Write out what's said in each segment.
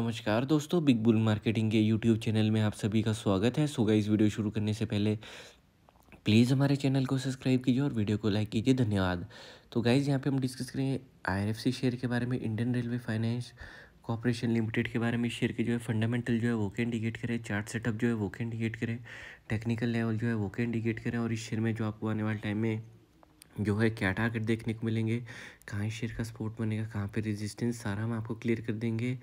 नमस्कार दोस्तों big bull marketing के यूट्यूब चैनल में आप सभी का स्वागत है सो गाइस वीडियो शुरू करने से पहले प्लीज़ हमारे चैनल को सब्सक्राइब कीजिए और वीडियो को लाइक कीजिए धन्यवाद तो गाइज़ यहाँ पे हम डिस्कस करेंगे आईआरएफसी शेयर के बारे में Indian railway finance corporation limited के बारे में शेयर के जो है फंडामेंटल जो है वो के इंडिकेट करें चार्ट सेटअप जो है वो के इंडिकेट करें टेक्निकल लेवल जो है वो के इंडिकेट करें और इस शेयर में जो आपको आने वाले टाइम में जो है क्या टारगेट देखने को मिलेंगे कहाँ शेयर का सपोर्ट बनेगा कहाँ पे रेजिस्टेंस सारा हम आपको क्लियर कर देंगे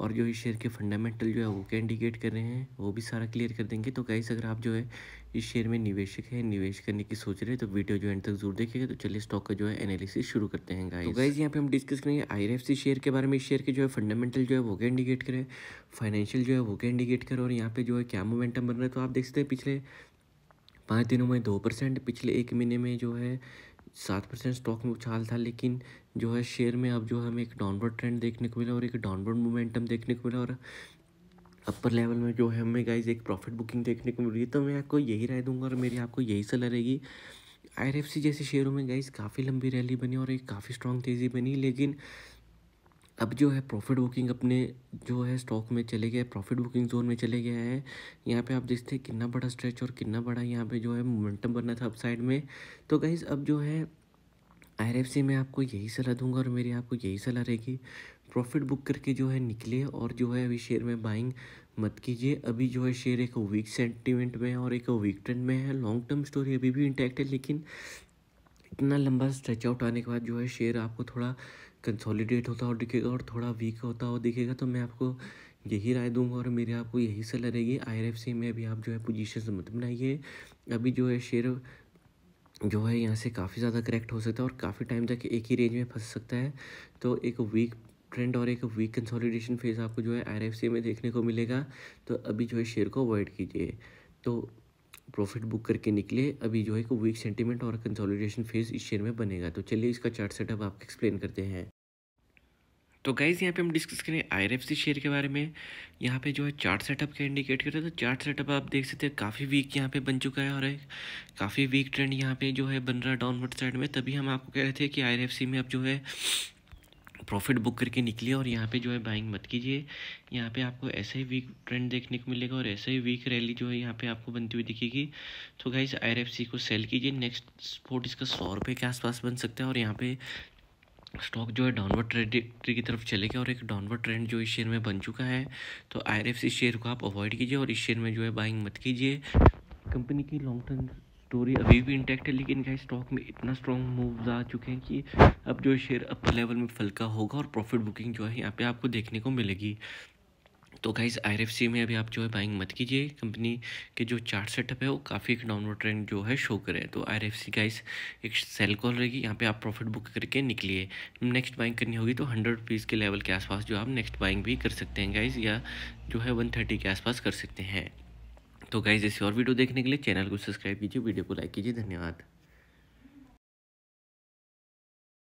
और जो इस शेयर के फंडामेंटल जो है वो क्या इंडिकेट कर रहे हैं वो भी सारा क्लियर कर देंगे तो गाइस अगर आप जो है इस शेयर में निवेशक है निवेश करने की सोच रहे हैं तो वीडियो जो एंड तक जरूर देखिएगा तो चलिए स्टॉक का जो है एनालिसिस शुरू करते हैं गाइस तो गाइस यहाँ पे हम डिस्कस करेंगे आईआरएफसी शेयर के बारे में इस शेयर के जो है फंडामेंटल जो है वो क्या इंडिकेट करें फाइनेंशियल जो है वो क्या इंडिकेट करें और यहाँ पे जो है क्या मोमेंटम बन रहा है तो आप देख सकते हैं पिछले पाँच दिनों में दो परसेंट पिछले एक महीने में जो है सात परसेंट स्टॉक में उछाल था लेकिन जो है शेयर में अब जो है हमें एक डाउनवर्ड ट्रेंड देखने को मिला और एक डाउनवर्ड मोमेंटम देखने को मिला और अपर लेवल में जो है हमें गाइज एक प्रॉफिट बुकिंग देखने को मिल रही है तो मैं आपको यही राय दूंगा और मेरी आपको यही सलाह रहेगी आई जैसे शेयरों में गाइज काफ़ी लंबी रैली बनी और एक काफ़ी स्ट्रॉन्ग तेज़ी बनी लेकिन अब जो है प्रॉफिट बुकिंग अपने जो है स्टॉक में चले गया प्रॉफिट बुकिंग जोन में चले गया है यहाँ पे आप देखते हैं कितना बड़ा स्ट्रेच और कितना बड़ा यहाँ पे जो है मोमेंटम बनना था अपसाइड में तो गाइज़ अब जो है आई में आपको यही सलाह दूंगा और मेरी आपको यही सलाह रहेगी प्रॉफिट बुक करके जो है निकले और जो है अभी शेयर में बाइंग मत कीजिए अभी जो है शेयर एक वीक सेंटिमेंट में है और एक वीक ट्रेंड में है लॉन्ग टर्म स्टोरी अभी भी इंटैक्ट है लेकिन इतना लंबा स्ट्रेच आउट आने के बाद जो है शेयर आपको थोड़ा कंसोलिडेट होता हुआ दिखेगा और थोड़ा वीक होता हुआ दिखेगा तो मैं आपको यही राय दूंगा और मेरे आपको यही सलाह रहेगी आई में अभी आप जो है पोजीशन मत बनाइए अभी जो है शेयर जो है यहाँ से काफ़ी ज़्यादा करेक्ट हो सकता है और काफ़ी टाइम तक एक ही रेंज में फंस सकता है तो एक वीक ट्रेंड और एक वीक कंसोलिडेशन फेज आपको जो है आई में देखने को मिलेगा तो अभी जो है शेयर को अवॉइड कीजिए तो प्रॉफिट बुक करके निकले अभी जो है कि वीक सेंटीमेंट और कंसोलिडेशन फेज इस शेयर में बनेगा तो चलिए इसका चार्ट सेटअप आपको एक्सप्लेन करते हैं तो गाइज यहाँ पे हम डिस्कस करें आई शेयर के बारे में यहाँ पे जो है चार्ट सेटअप का इंडिकेट करते हैं तो चार्ट सेटअप आप देख सकते हैं काफ़ी वीक यहाँ पे बन चुका है और काफ़ी वीक ट्रेंड यहाँ पे जो है बन रहा है डाउनवर्ड साइड में तभी हम आपको कह रहे थे कि आई में अब जो है प्रॉफिट बुक करके निकलिए और यहाँ पे जो है बाइंग मत कीजिए यहाँ पे आपको ऐसे ही वीक ट्रेंड देखने को मिलेगा और ऐसे ही वीक रैली जो है यहाँ पे आपको बनती हुई दिखेगी तो गाइज आई को सेल कीजिए नेक्स्ट स्पोर्ट इसका सौ रुपये के आसपास बन सकता है और यहाँ पे स्टॉक जो है डाउनवर्ड ट्रेड की तरफ चलेगा और एक डाउनवर्ड ट्रेंड जो इस शेयर में बन चुका है तो आई शेयर को आप अवॉइड कीजिए और इस शेयर में जो है बाइंग मत कीजिए कंपनी की लॉन्ग टर्म स्टोरी अभी भी इंटैक्ट है लेकिन क्या स्टॉक में इतना स्ट्रॉन्ग मूव्स आ चुके हैं कि अब जो शेयर अपर लेवल में फलका होगा और प्रॉफिट बुकिंग जो है यहाँ पे आपको देखने को मिलेगी तो गाइज आई में अभी आप जो है बाइंग मत कीजिए कंपनी के जो चार्ट सेटअप है वो काफ़ी एक डाउनवर्ड ट्रेंड जो है शो करे तो आई एफ सी गाइज एक सेल कॉल रहेगी यहाँ पे आप प्रॉफिट बुक करके निकलिए नेक्स्ट बाइंग करनी होगी तो हंड्रेड रुपीज़ के लेवल के आसपास जो आप नेक्स्ट बाइंग भी कर सकते हैं गाइज या जो है वन थर्टी के आसपास कर सकते हैं तो गाइज ऐसी और वीडियो देखने के लिए चैनल को सब्सक्राइब कीजिए वीडियो को लाइक कीजिए धन्यवाद